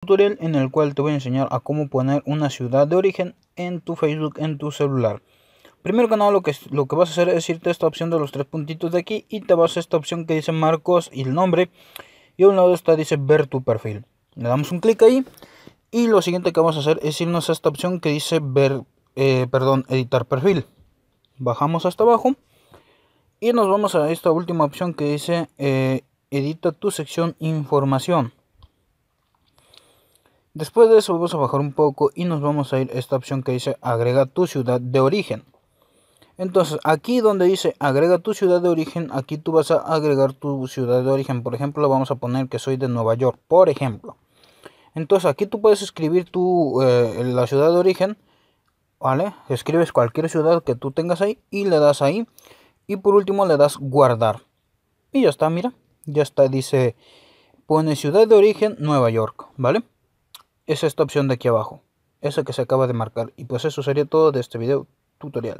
tutorial en el cual te voy a enseñar a cómo poner una ciudad de origen en tu Facebook en tu celular. Primero que nada lo que, lo que vas a hacer es irte a esta opción de los tres puntitos de aquí y te vas a esta opción que dice Marcos y el nombre y a un lado está dice ver tu perfil. Le damos un clic ahí y lo siguiente que vamos a hacer es irnos a esta opción que dice ver, eh, perdón, editar perfil. Bajamos hasta abajo y nos vamos a esta última opción que dice eh, edita tu sección información Después de eso vamos a bajar un poco y nos vamos a ir a esta opción que dice agrega tu ciudad de origen. Entonces aquí donde dice agrega tu ciudad de origen, aquí tú vas a agregar tu ciudad de origen. Por ejemplo, vamos a poner que soy de Nueva York, por ejemplo. Entonces aquí tú puedes escribir eh, la ciudad de origen, ¿vale? Escribes cualquier ciudad que tú tengas ahí y le das ahí. Y por último le das guardar. Y ya está, mira, ya está, dice, pone ciudad de origen Nueva York, ¿vale? es esta opción de aquí abajo, Esa que se acaba de marcar. Y pues eso sería todo de este video tutorial.